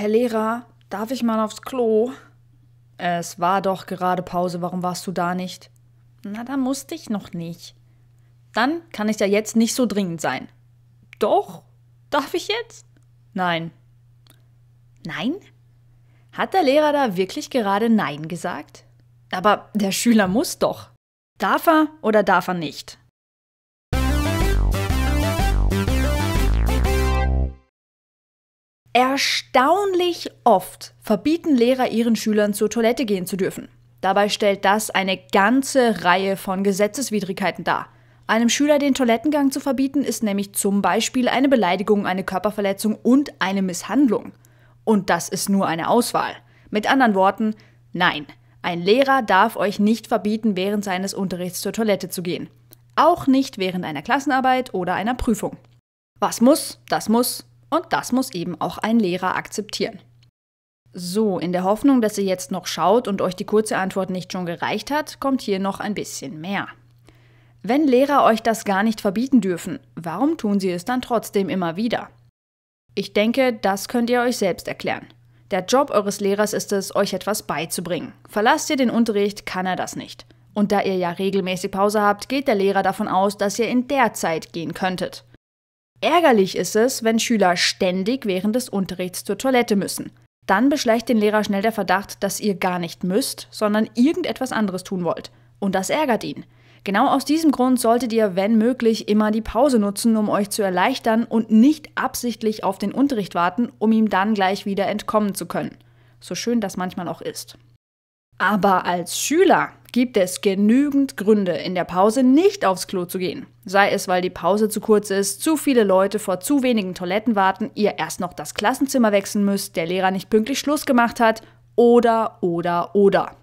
Herr Lehrer, darf ich mal aufs Klo? Es war doch gerade Pause, warum warst du da nicht? Na, da musste ich noch nicht. Dann kann ich ja jetzt nicht so dringend sein. Doch? Darf ich jetzt? Nein. Nein? Hat der Lehrer da wirklich gerade Nein gesagt? Aber der Schüler muss doch. Darf er oder darf er nicht? Erstaunlich oft verbieten Lehrer ihren Schülern zur Toilette gehen zu dürfen. Dabei stellt das eine ganze Reihe von Gesetzeswidrigkeiten dar. Einem Schüler den Toilettengang zu verbieten, ist nämlich zum Beispiel eine Beleidigung, eine Körperverletzung und eine Misshandlung. Und das ist nur eine Auswahl. Mit anderen Worten, nein, ein Lehrer darf euch nicht verbieten, während seines Unterrichts zur Toilette zu gehen. Auch nicht während einer Klassenarbeit oder einer Prüfung. Was muss, das muss, und das muss eben auch ein Lehrer akzeptieren. So, in der Hoffnung, dass ihr jetzt noch schaut und euch die kurze Antwort nicht schon gereicht hat, kommt hier noch ein bisschen mehr. Wenn Lehrer euch das gar nicht verbieten dürfen, warum tun sie es dann trotzdem immer wieder? Ich denke, das könnt ihr euch selbst erklären. Der Job eures Lehrers ist es, euch etwas beizubringen. Verlasst ihr den Unterricht, kann er das nicht. Und da ihr ja regelmäßig Pause habt, geht der Lehrer davon aus, dass ihr in der Zeit gehen könntet. Ärgerlich ist es, wenn Schüler ständig während des Unterrichts zur Toilette müssen. Dann beschleicht den Lehrer schnell der Verdacht, dass ihr gar nicht müsst, sondern irgendetwas anderes tun wollt. Und das ärgert ihn. Genau aus diesem Grund solltet ihr, wenn möglich, immer die Pause nutzen, um euch zu erleichtern und nicht absichtlich auf den Unterricht warten, um ihm dann gleich wieder entkommen zu können. So schön das manchmal auch ist. Aber als Schüler gibt es genügend Gründe, in der Pause nicht aufs Klo zu gehen. Sei es, weil die Pause zu kurz ist, zu viele Leute vor zu wenigen Toiletten warten, ihr erst noch das Klassenzimmer wechseln müsst, der Lehrer nicht pünktlich Schluss gemacht hat, oder, oder, oder.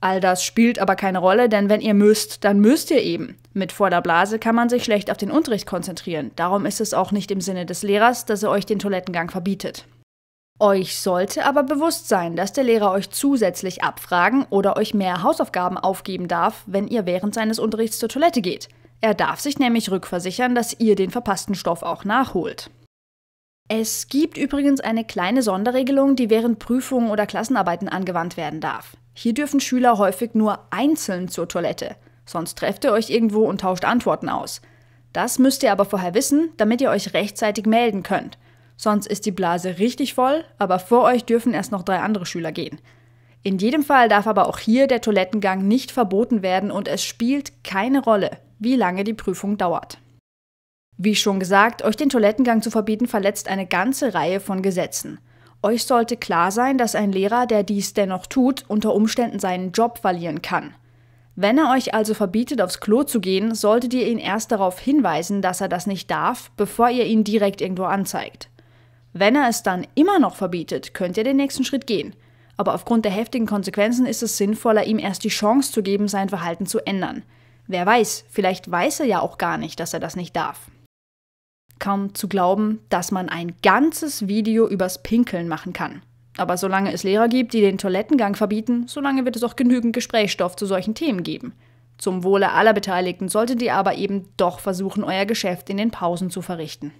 All das spielt aber keine Rolle, denn wenn ihr müsst, dann müsst ihr eben. Mit Blase kann man sich schlecht auf den Unterricht konzentrieren. Darum ist es auch nicht im Sinne des Lehrers, dass er euch den Toilettengang verbietet. Euch sollte aber bewusst sein, dass der Lehrer euch zusätzlich abfragen oder euch mehr Hausaufgaben aufgeben darf, wenn ihr während seines Unterrichts zur Toilette geht. Er darf sich nämlich rückversichern, dass ihr den verpassten Stoff auch nachholt. Es gibt übrigens eine kleine Sonderregelung, die während Prüfungen oder Klassenarbeiten angewandt werden darf. Hier dürfen Schüler häufig nur einzeln zur Toilette, sonst trefft ihr euch irgendwo und tauscht Antworten aus. Das müsst ihr aber vorher wissen, damit ihr euch rechtzeitig melden könnt. Sonst ist die Blase richtig voll, aber vor euch dürfen erst noch drei andere Schüler gehen. In jedem Fall darf aber auch hier der Toilettengang nicht verboten werden und es spielt keine Rolle, wie lange die Prüfung dauert. Wie schon gesagt, euch den Toilettengang zu verbieten verletzt eine ganze Reihe von Gesetzen. Euch sollte klar sein, dass ein Lehrer, der dies dennoch tut, unter Umständen seinen Job verlieren kann. Wenn er euch also verbietet, aufs Klo zu gehen, solltet ihr ihn erst darauf hinweisen, dass er das nicht darf, bevor ihr ihn direkt irgendwo anzeigt. Wenn er es dann immer noch verbietet, könnt ihr den nächsten Schritt gehen. Aber aufgrund der heftigen Konsequenzen ist es sinnvoller, ihm erst die Chance zu geben, sein Verhalten zu ändern. Wer weiß, vielleicht weiß er ja auch gar nicht, dass er das nicht darf. Kaum zu glauben, dass man ein ganzes Video übers Pinkeln machen kann. Aber solange es Lehrer gibt, die den Toilettengang verbieten, solange wird es auch genügend Gesprächsstoff zu solchen Themen geben. Zum Wohle aller Beteiligten solltet ihr aber eben doch versuchen, euer Geschäft in den Pausen zu verrichten.